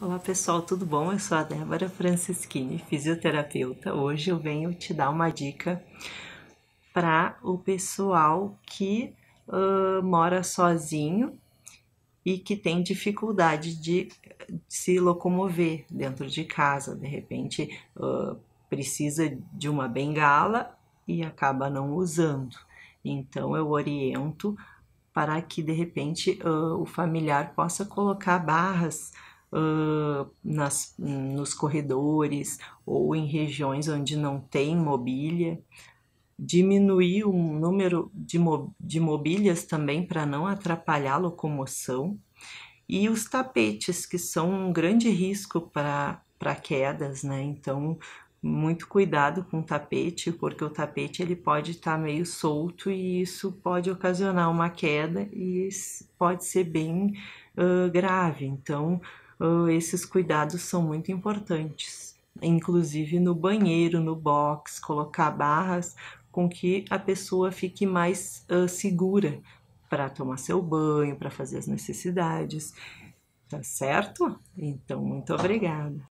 Olá pessoal, tudo bom? Eu sou a Débora Francischini, fisioterapeuta. Hoje eu venho te dar uma dica para o pessoal que uh, mora sozinho e que tem dificuldade de se locomover dentro de casa. De repente uh, precisa de uma bengala e acaba não usando. Então eu oriento para que de repente uh, o familiar possa colocar barras uh, nas, nos corredores ou em regiões onde não tem mobília, diminuir o número de, mo de mobílias também para não atrapalhar a locomoção, e os tapetes, que são um grande risco para quedas, né? Então, muito cuidado com o tapete, porque o tapete ele pode estar tá meio solto e isso pode ocasionar uma queda e pode ser bem uh, grave. Então, Hum, esses cuidados são muito importantes. Inclusive no banheiro, no box, colocar barras com que a pessoa fique mais uh, segura para tomar seu banho, para fazer as necessidades. Tá certo? Então, muito obrigada.